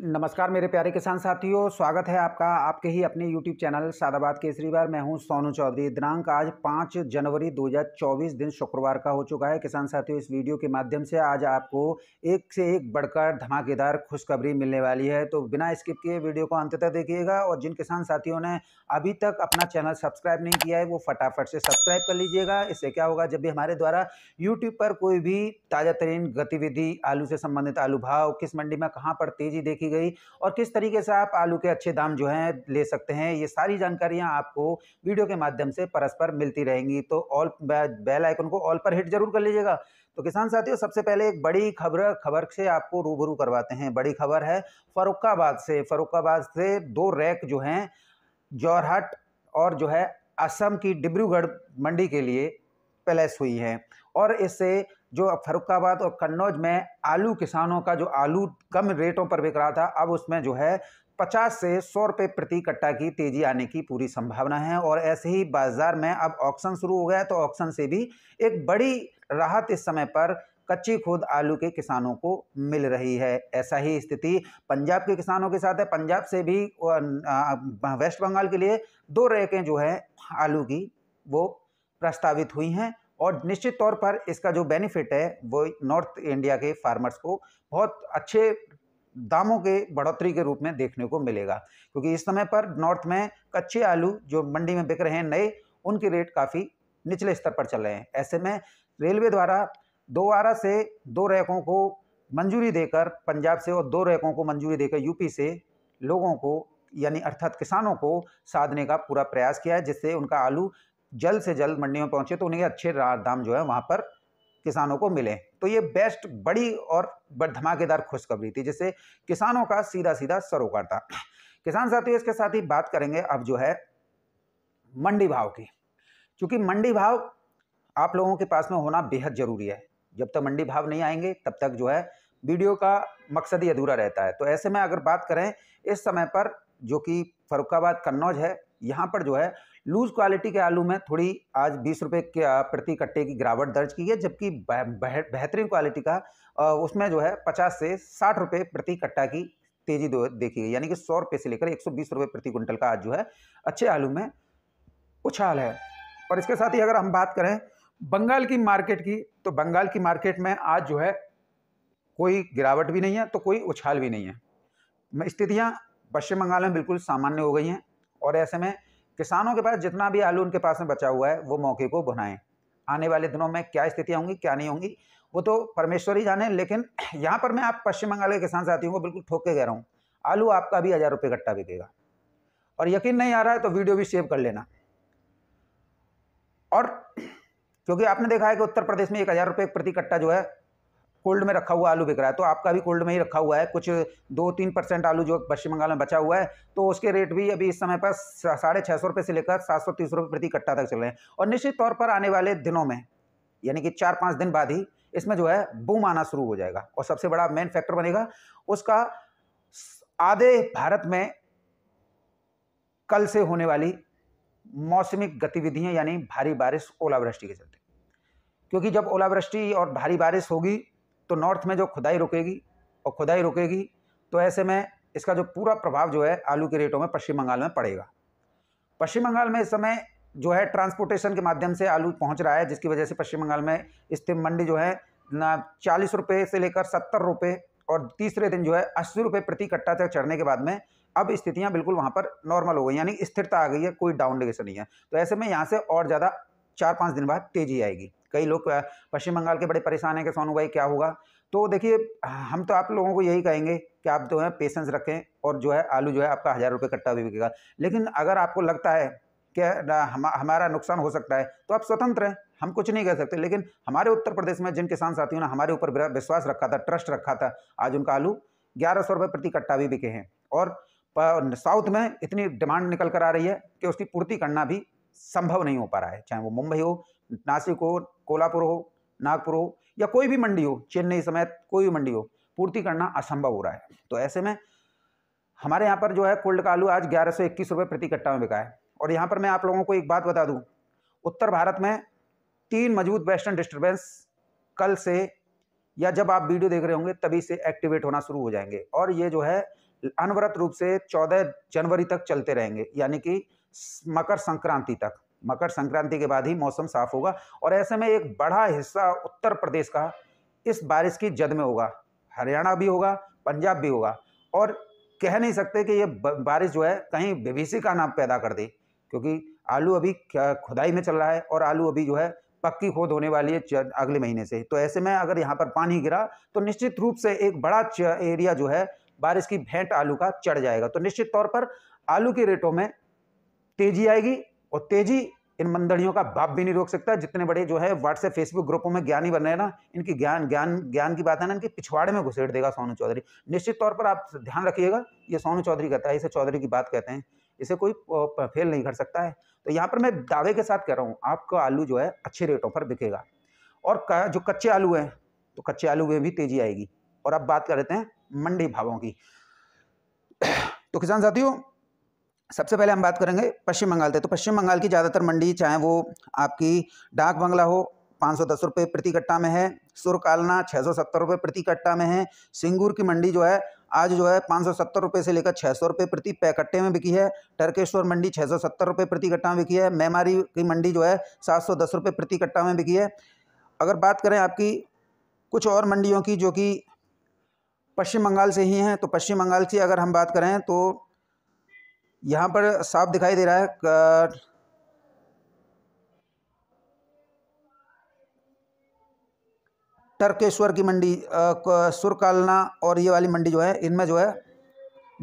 नमस्कार मेरे प्यारे किसान साथियों स्वागत है आपका आपके ही अपने यूट्यूब चैनल सादाबाद केसरी बार मैं हूं सोनू चौधरी दिनांक आज 5 जनवरी 2024 दिन शुक्रवार का हो चुका है किसान साथियों इस वीडियो के माध्यम से आज आपको एक से एक बढ़कर धमाकेदार खुशखबरी मिलने वाली है तो बिना स्किप किए वीडियो को अंत तक देखिएगा और जिन किसान साथियों ने अभी तक अपना चैनल सब्सक्राइब नहीं किया है वो फटाफट से सब्सक्राइब कर लीजिएगा इससे क्या होगा जब भी हमारे द्वारा यूट्यूब पर कोई भी ताज़ा तरीन गतिविधि आलू से संबंधित आलू भाव किस मंडी में कहाँ पर तेज़ी देखी की गई और किस तरीके से आप आलू के अच्छे दाम जो हैं ले सकते हैं ये सारी जानकारियाँ आपको वीडियो के माध्यम से परस्पर मिलती रहेंगी तो ऑल बेल आइकन को ऑल पर हिट जरूर कर लीजिएगा तो किसान साथियों सबसे पहले एक बड़ी खबर खबर से आपको रूबरू करवाते हैं बड़ी खबर है फरुखाबाद से फरुखाबाद से दो रैक जो हैं जौरहट और जो है असम की डिब्रूगढ़ मंडी के लिए प्लेस हुई है और इससे जो अब फरुखाबाद और कन्नौज में आलू किसानों का जो आलू कम रेटों पर बिक रहा था अब उसमें जो है पचास से सौ रुपये प्रति कट्टा की तेज़ी आने की पूरी संभावना है और ऐसे ही बाज़ार में अब ऑक्शन शुरू हो गया तो ऑक्शन से भी एक बड़ी राहत इस समय पर कच्ची खुद आलू के किसानों को मिल रही है ऐसा ही स्थिति पंजाब के किसानों के साथ है पंजाब से भी वेस्ट बंगाल के लिए दो रेकें जो है आलू की वो प्रस्तावित हुई हैं और निश्चित तौर पर इसका जो बेनिफिट है वो नॉर्थ इंडिया के फार्मर्स को बहुत अच्छे दामों के बढ़ोतरी के रूप में देखने को मिलेगा क्योंकि इस समय पर नॉर्थ में कच्चे आलू जो मंडी में बिक रहे हैं नए उनके रेट काफ़ी निचले स्तर पर चल रहे हैं ऐसे में रेलवे द्वारा दोबारा से दो रैकों को मंजूरी देकर पंजाब से और दो रैकों को मंजूरी देकर यूपी से लोगों को यानी अर्थात किसानों को साधने का पूरा प्रयास किया है जिससे उनका आलू जल्द से जल्द मंडियों में पहुंचे तो उन्हें अच्छे दाम जो है वहां पर किसानों को मिले तो ये बेस्ट बड़ी और धमाकेदार खुशखबरी थी जिससे किसानों का सीधा सीधा सरोकार था किसान साथियों इसके साथ ही बात करेंगे अब जो है मंडी भाव की क्योंकि मंडी भाव आप लोगों के पास में होना बेहद ज़रूरी है जब तक मंडी भाव नहीं आएंगे तब तक जो है वीडियो का मकसद ही अधूरा रहता है तो ऐसे में अगर बात करें इस समय पर जो कि फरुखाबाद कन्नौज है यहाँ पर जो है लूज क्वालिटी के आलू में थोड़ी आज बीस रुपये के प्रति कट्टे की गिरावट दर्ज की है जबकि बेहतरीन क्वालिटी का उसमें जो है पचास से साठ रुपये प्रति कट्टा की तेजी देखी गई यानी कि सौ रुपये से लेकर एक सौ बीस रुपये प्रति क्विंटल का आज जो है अच्छे आलू में उछाल है और इसके साथ ही अगर हम बात करें बंगाल की मार्केट की तो बंगाल की मार्केट में आज जो है कोई गिरावट भी नहीं है तो कोई उछाल भी नहीं है स्थितियाँ पश्चिम बंगाल में बिल्कुल सामान्य हो गई हैं और ऐसे में किसानों के पास जितना भी आलू उनके पास में बचा हुआ है वो मौके को बनाएं आने वाले दिनों में क्या स्थितियाँ होंगी क्या नहीं होंगी वो तो परमेश्वर ही जाने लेकिन यहाँ पर मैं आप पश्चिम बंगाल के किसान साथियों को बिल्कुल ठोक के कह रहा हूँ आलू आपका भी हज़ार रुपये कट्टा बिकेगा और यकीन नहीं आ रहा है तो वीडियो भी सेव कर लेना और क्योंकि आपने देखा है कि उत्तर प्रदेश में एक हज़ार रुपये प्रति कट्टा जो है कोल्ड में रखा हुआ आलू बिक रहा है तो आपका भी कोल्ड में ही रखा हुआ है कुछ दो तीन परसेंट आलू जो पश्चिम बंगाल में बचा हुआ है तो उसके रेट भी अभी इस समय पर साढ़े छः सौ रुपये से लेकर सात सौ तीस रुपये प्रति कट्टा तक चल रहे हैं और निश्चित तौर पर आने वाले दिनों में यानी कि चार पाँच दिन बाद ही इसमें जो है बूम आना शुरू हो जाएगा और सबसे बड़ा मेन फैक्टर बनेगा उसका आधे भारत में कल से होने वाली मौसमी गतिविधियां यानी भारी बारिश ओलावृष्टि के चलते क्योंकि जब ओलावृष्टि और भारी बारिश होगी तो नॉर्थ में जो खुदाई रुकेगी और खुदाई रुकेगी तो ऐसे में इसका जो पूरा प्रभाव जो है आलू के रेटों में पश्चिम बंगाल में पड़ेगा पश्चिम बंगाल में इस समय जो है ट्रांसपोर्टेशन के माध्यम से आलू पहुंच रहा है जिसकी वजह से पश्चिम बंगाल में स्थित मंडी जो है ना चालीस रुपये से लेकर सत्तर रुपये और तीसरे दिन जो है अस्सी रुपये प्रति कट्टा तक चढ़ने के बाद में अब स्थितियां बिल्कुल वहां पर नॉर्मल हो गई यानी स्थिरता आ गई है कोई डाउन डिगेशन नहीं है तो ऐसे में यहाँ से और ज़्यादा चार पाँच दिन बाद तेज़ी आएगी कई लोग पश्चिम बंगाल के बड़े परेशान हैं कि सोनू भाई क्या होगा तो देखिए हम तो आप लोगों को यही कहेंगे कि आप जो है पेशेंस रखें और जो है आलू जो है आपका हज़ार रुपये कट्टा भी बिकेगा लेकिन अगर आपको लगता है कि हमारा नुकसान हो सकता है तो आप स्वतंत्र हैं हम कुछ नहीं कह सकते लेकिन हमारे उत्तर प्रदेश में जिन किसान साथियों ने हमारे ऊपर विश्वास रखा था ट्रस्ट रखा था आज उनका आलू ग्यारह सौ रुपये प्रति कट्टा भी बिके हैं और साउथ में इतनी डिमांड निकल कर आ रही है कि उसकी पूर्ति करना भी संभव नहीं हो पा रहा है चाहे वो मुंबई हो नासिक हो कोल्हापुर हो नागपुर हो या कोई भी मंडी हो चेन्नई समेत कोई भी मंडी हो पूर्ति करना असंभव हो रहा है तो ऐसे में हमारे यहाँ पर जो है कोल्ड का आलू आज ग्यारह सौ इक्कीस रुपये प्रति कट्टा में बिका है और यहाँ पर मैं आप लोगों को एक बात बता दूँ उत्तर भारत में तीन मजबूत वेस्टर्न डिस्टर्बेंस कल से या जब आप वीडियो देख रहे होंगे तभी से एक्टिवेट होना शुरू हो जाएंगे और ये जो है अनवरत रूप से 14 जनवरी तक चलते रहेंगे यानी कि मकर संक्रांति तक मकर संक्रांति के बाद ही मौसम साफ होगा और ऐसे में एक बड़ा हिस्सा उत्तर प्रदेश का इस बारिश की जद में होगा हरियाणा भी होगा पंजाब भी होगा और कह नहीं सकते कि ये बारिश जो है कहीं बेबीसी का नाम पैदा कर दे क्योंकि आलू अभी खुदाई में चल रहा है और आलू अभी जो है पक्की खोद होने वाली है अगले महीने से तो ऐसे में अगर यहाँ पर पानी गिरा तो निश्चित रूप से एक बड़ा एरिया जो है बारिश की भेंट आलू का चढ़ जाएगा तो निश्चित तौर पर आलू के रेटों में तेजी आएगी और तेजी इन मंदड़ियों का बाप भी नहीं रोक सकता जितने बड़े जो है व्हाट्सएप फेसबुक ग्रुपों में ज्ञानी बन रहे हैं ना इनकी ज्ञान ज्ञान ज्ञान की बात है ना इनके पिछवाड़े में घुसेड़ देगा सोनू चौधरी निश्चित तौर पर आप ध्यान रखिएगा ये सोनू चौधरी कहता है इसे चौधरी की बात कहते हैं इसे कोई फेल नहीं कर सकता है तो यहाँ पर मैं दावे के साथ कह रहा हूँ आपका आलू जो है अच्छे रेटों पर बिकेगा और जो कच्चे आलू हैं तो कच्चे आलू में भी तेजी आएगी और अब बात कर लेते हैं मंडी भावों की तो किसान साथियों सबसे पहले हम बात करेंगे पश्चिम बंगाल से तो पश्चिम बंगाल की ज़्यादातर मंडी चाहे वो आपकी डाक बंगला हो पाँच सौ दस रुपये प्रति कट्टा में है सुरकालना छः सौ सत्तर रुपये प्रति कट्टा में है सिंगूर की मंडी जो है आज जो है पाँच सौ सत्तर रुपये से लेकर छः सौ रुपये प्रति पैकट्टे में बिकी है टर्केश्वर मंडी छः सौ सत्तर रुपये प्रति कट्टा में बिकी है मेमारी की मंडी जो है सात सौ दस रुपये प्रति कट्टा में बिकी है अगर बात करें आपकी कुछ और मंडियों की जो कि पश्चिम बंगाल से ही हैं तो पश्चिम बंगाल से अगर हम बात करें तो यहाँ पर साफ दिखाई दे रहा है कर... टर्केश्वर की मंडी सुरकालना और ये वाली मंडी जो है इनमें जो है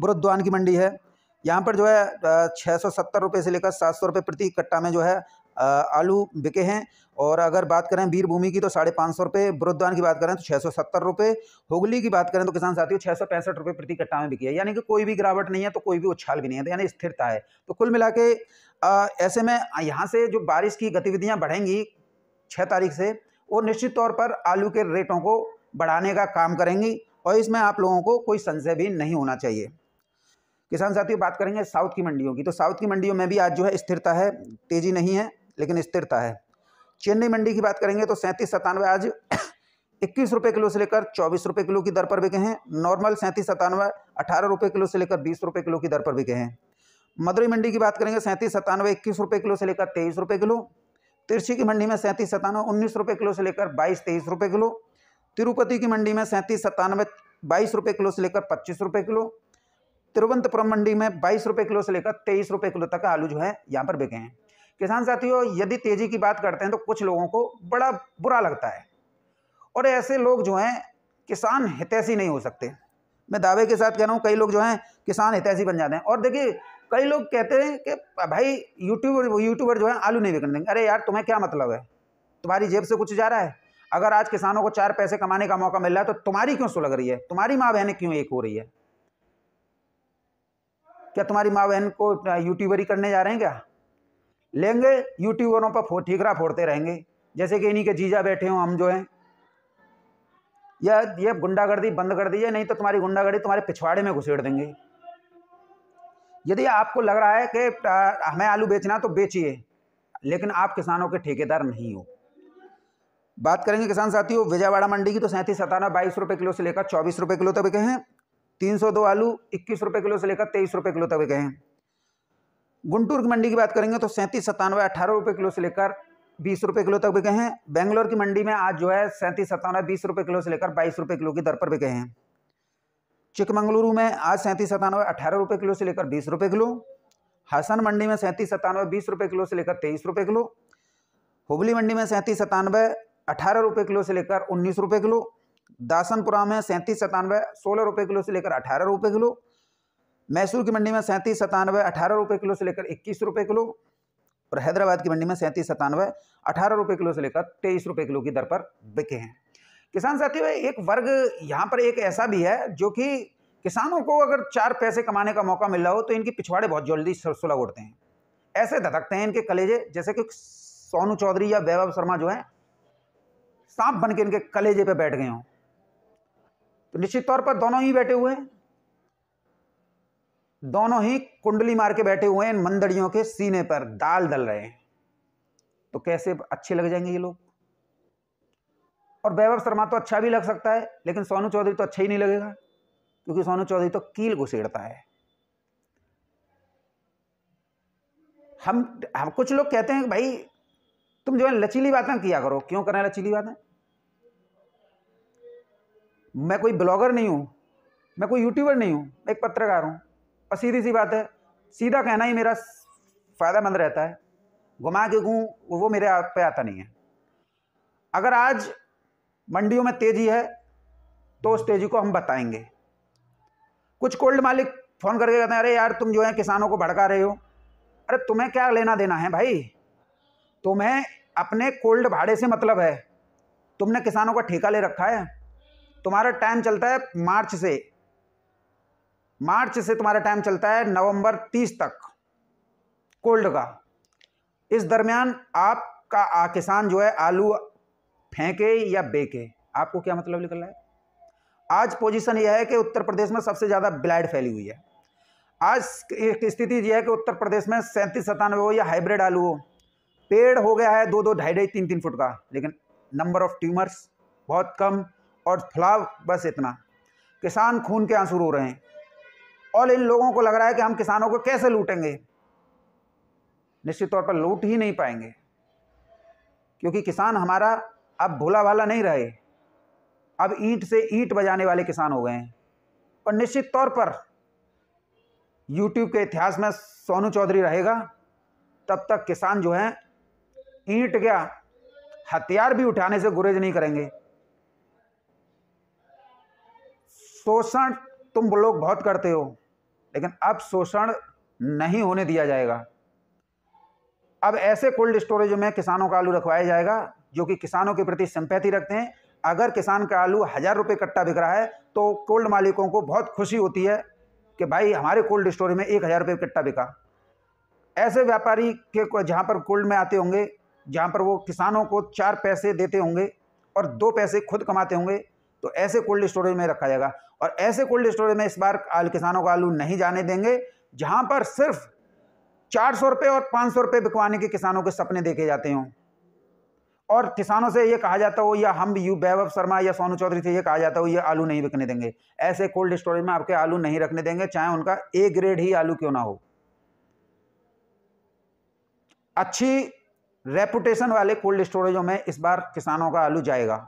बुरुद्वान की मंडी है यहाँ पर जो है छः सौ सत्तर रुपये से लेकर सात सौ रुपये प्रति कट्टा में जो है आलू बिके हैं और अगर बात करें वीरभूमि की तो साढ़े पाँच सौ रुपये बुरुद्वान की बात करें तो छः सौ सत्तर रुपये हुगली की बात करें तो किसान साथियों छः सौ पैंसठ रुपये प्रति कट्टा में बिकी है यानी कि कोई भी गिरावट नहीं है तो कोई भी उछाल भी नहीं है तो यानी स्थिरता है तो कुल मिला के ऐसे में यहाँ से जो बारिश की गतिविधियाँ बढ़ेंगी छः तारीख से वो निश्चित तौर पर आलू के रेटों को बढ़ाने का काम करेंगी और इसमें आप लोगों को कोई संशय भी नहीं होना चाहिए किसान साथियों बात करेंगे साउथ की मंडियों की तो साउथ की मंडियों में भी आज जो है स्थिरता है तेज़ी नहीं है लेकिन स्थिरता है चेन्नई मंडी की बात करेंगे तो सैंतीस सतानवे आज इक्कीस रुपये किलो से लेकर चौबीस रुपये किलो की दर पर बिके हैं नॉर्मल सैंतीस सतानवे अठारह रुपये किलो से लेकर बीस रुपये किलो की दर पर बिके हैं मदुरई मंडी की बात करेंगे सैंतीस सतानवे इक्कीस रुपये किलो से लेकर तेईस रुपये किलो तिरछी की मंडी में सैंतीस सतानवे उन्नीस रुपये किलो से लेकर बाईस तेईस रुपये किलो तिरुपति की मंडी में सैंतीस सतानवे बाईस रुपये किलो से लेकर पच्चीस रुपये किलो तिरुवंतपुरम मंडी में बाईस रुपये किलो से लेकर तेईस रुपये किलो तक आलू जो है यहाँ पर बिके हैं किसान साथियों यदि तेज़ी की बात करते हैं तो कुछ लोगों को बड़ा बुरा लगता है और ऐसे लोग जो हैं किसान हितैषी नहीं हो सकते मैं दावे के साथ कह रहा हूँ कई लोग जो हैं किसान हितैषी बन जाते हैं और देखिए कई लोग कहते हैं कि भाई यूट्यूबर यूट्यूबर जो है आलू नहीं बिकने देंगे अरे यार तुम्हें क्या मतलब है तुम्हारी जेब से कुछ जा रहा है अगर आज किसानों को चार पैसे कमाने का मौका मिल रहा है तो तुम्हारी क्यों सुलग रही है तुम्हारी माँ बहनें क्यों एक हो रही है क्या तुम्हारी माँ बहन को यूट्यूबरी करने जा रहे हैं क्या लेंगे यूट्यूबरों पर फो ठीकरा फोड़ते रहेंगे जैसे कि इन्हीं के जीजा बैठे हों हम जो हैं या ये गुंडागर्दी बंद कर दीजिए नहीं तो तुम्हारी गुंडागर्दी तुम्हारे पिछवाड़े में घुसेड़ देंगे यदि आपको लग रहा है कि हमें आलू बेचना तो बेचिए लेकिन आप किसानों के ठेकेदार नहीं हो बात करेंगे किसान साथियों विजयवाड़ा मंडी की तो सैंतीस सताना बाईस रुपये किलो से लेकर चौबीस रुपये किलो तक बिके हैं तीन सौ दो आलू इक्कीस रुपये किलो से लेकर तेईस रुपये किलो तक बिके हैं गुंटूर की मंडी की बात करेंगे तो सैंतीस सत्तानवे अठारह रुपये किलो से लेकर बीस रुपये किलो तक बिके हैं बेंगलोर की मंडी में आज जो है सैंतीस सतानवे बीस रुपये किलो से लेकर बाईस रुपये किलो की दर पर बिके हैं चिकमंगलुरु में आज सैंतीस सतानवे अठारह रुपये किलो से लेकर बीस रुपये किलो हसन मंडी में सैंतीस सतानवे बीस रुपये किलो से लेकर तेईस रुपये किलो हुबली मंडी में सैंतीस सतानवे अठारह रुपये किलो से लेकर उन्नीस रुपये किलो दासनपुरा में सैंतीस सतानवे सोलह रुपये किलो से लेकर अठारह रुपये किलो मैसूर की मंडी में सैंतीस सतानवे अठारह रुपये किलो से लेकर इक्कीस रुपये किलो और हैदराबाद की मंडी में सैंतीस सतानवे अठारह रुपये किलो से लेकर तेईस रुपये किलो की दर पर बिके हैं किसान साथियों एक वर्ग यहाँ पर एक ऐसा भी है जो कि किसानों को अगर चार पैसे कमाने का मौका मिल रहा हो तो इनकी पिछवाड़े बहुत जल्दी सुलग उठते हैं ऐसे धधकते हैं इनके कलेजे जैसे कि सोनू चौधरी या वैभव शर्मा जो है सांप बन के इनके कलेजे पे बैठ गए हों तो निश्चित तौर पर दोनों ही बैठे हुए हैं दोनों ही कुंडली मार के बैठे हुए हैं मंदड़ियों के सीने पर दाल दल रहे हैं तो कैसे अच्छे लग जाएंगे ये लोग और वैभव शर्मा तो अच्छा भी लग सकता है लेकिन सोनू चौधरी तो अच्छा ही नहीं लगेगा क्योंकि सोनू चौधरी तो कील घुसेड़ता है हम हम कुछ लोग कहते हैं भाई तुम जो है लचीली बातें किया करो क्यों करना लचीली बातें मैं कोई ब्लॉगर नहीं हूं मैं कोई यूट्यूबर नहीं हूं मैं एक पत्रकार हूं और सीधी सी बात है सीधा कहना ही मेरा फ़ायदेमंद रहता है घुमा के घूँ वो मेरे हाथ पे आता नहीं है अगर आज मंडियों में तेज़ी है तो उस तेज़ी को हम बताएंगे कुछ कोल्ड मालिक फ़ोन करके कहते हैं अरे यार तुम जो है किसानों को भड़का रहे हो अरे तुम्हें क्या लेना देना है भाई तुम्हें अपने कोल्ड भाड़े से मतलब है तुमने किसानों का ठेका ले रखा है तुम्हारा टाइम चलता है मार्च से मार्च से तुम्हारा टाइम चलता है नवंबर 30 तक कोल्ड का इस दरमियान आपका किसान जो है आलू फेंके या बेके आपको क्या मतलब निकल रहा है आज पोजीशन यह है कि उत्तर प्रदेश में सबसे ज़्यादा ब्लाइड फैली हुई है आज एक स्थिति यह है कि उत्तर प्रदेश में सैंतीस सतानवे हो या हाइब्रिड आलू हो पेड़ हो गया है दो दो ढाई ढाई तीन तीन फुट का लेकिन नंबर ऑफ ट्यूमर्स बहुत कम और फ्लाव बस इतना किसान खून के आंसू रो रहे हैं और इन लोगों को लग रहा है कि हम किसानों को कैसे लूटेंगे निश्चित तौर पर लूट ही नहीं पाएंगे क्योंकि किसान हमारा अब भोला भाला नहीं रहे अब ईंट से ईंट बजाने वाले किसान हो गए हैं और निश्चित तौर पर यूट्यूब के इतिहास में सोनू चौधरी रहेगा तब तक किसान जो हैं ईंट क्या हथियार भी उठाने से गुरेज नहीं करेंगे शोषण तुम लोग बहुत करते हो लेकिन अब शोषण नहीं होने दिया जाएगा अब ऐसे कोल्ड स्टोरेज में किसानों का आलू रखवाया जाएगा जो कि किसानों के प्रति सिंपैथी रखते हैं अगर किसान का आलू हज़ार रुपये कट्टा बिक रहा है तो कोल्ड मालिकों को बहुत खुशी होती है कि भाई हमारे कोल्ड स्टोरेज में एक हज़ार रुपये कट्टा बिका ऐसे व्यापारी के जहाँ पर कोल्ड में आते होंगे जहाँ पर वो किसानों को चार पैसे देते होंगे और दो पैसे खुद कमाते होंगे तो ऐसे कोल्ड स्टोरेज में रखा जाएगा और ऐसे कोल्ड स्टोरेज में इस बार किसानों का आलू नहीं जाने देंगे जहां पर सिर्फ चार सौ रुपये और पाँच सौ रुपये बिकवाने के किसानों के सपने देखे जाते हों और किसानों से ये कहा जाता हो या हम यू वैभव शर्मा या सोनू चौधरी से ये कहा जाता हो ये आलू नहीं बिकने देंगे ऐसे कोल्ड स्टोरेज में आपके आलू नहीं रखने देंगे चाहे उनका ए ग्रेड ही आलू क्यों ना हो अच्छी रेपुटेशन वाले कोल्ड स्टोरेजों में इस बार किसानों का आलू जाएगा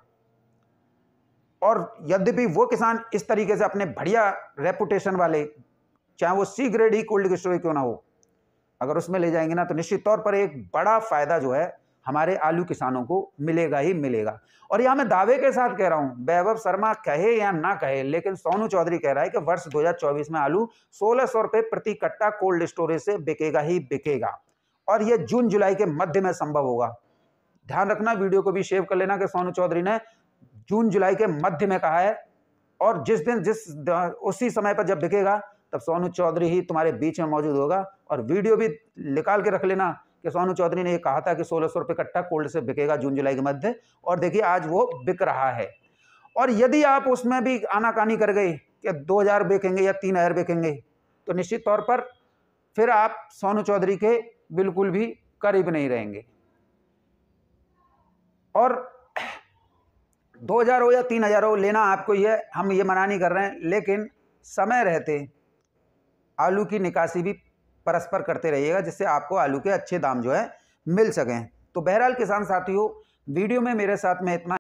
और यद्यपि वो किसान इस तरीके से अपने बढ़िया रेपुटेशन वाले चाहे वो सी ग्रेड ही कोल्ड स्टोरेज क्यों ना हो अगर उसमें ले जाएंगे ना तो निश्चित तौर पर एक बड़ा फ़ायदा जो है हमारे आलू किसानों को मिलेगा ही मिलेगा और यहाँ मैं दावे के साथ कह रहा हूँ वैभव शर्मा कहे या ना कहे लेकिन सोनू चौधरी कह रहा है कि वर्ष 2024 में आलू सोलह सौ रुपये प्रति कट्टा कोल्ड स्टोरेज से बिकेगा ही बिकेगा और यह जून जुलाई के मध्य में संभव होगा ध्यान रखना वीडियो को भी शेव कर लेना कि सोनू चौधरी ने जून जुलाई के मध्य में कहा है और जिस दिन जिस उसी समय पर जब बिकेगा तब सोनू चौधरी ही तुम्हारे बीच में मौजूद होगा और वीडियो भी निकाल के रख लेना कि सोनू चौधरी ने ये कहा था कि सोलह सौ रुपये कट्टा कोल्ड से बिकेगा जून जुलाई के मध्य और देखिए आज वो बिक रहा है और यदि आप उसमें भी आनाकानी कर गई कि दो हज़ार बिकेंगे या तीन हज़ार बिकेंगे तो निश्चित तौर पर फिर आप सोनू चौधरी के बिल्कुल भी करीब नहीं रहेंगे और दो हज़ार हो या तीन हज़ार हो लेना आपको ये हम ये मना नहीं कर रहे हैं लेकिन समय रहते आलू की निकासी भी परस्पर करते रहिएगा जिससे आपको आलू के अच्छे दाम जो है मिल सकें तो बहरहाल किसान साथियों वीडियो में मेरे साथ में इतना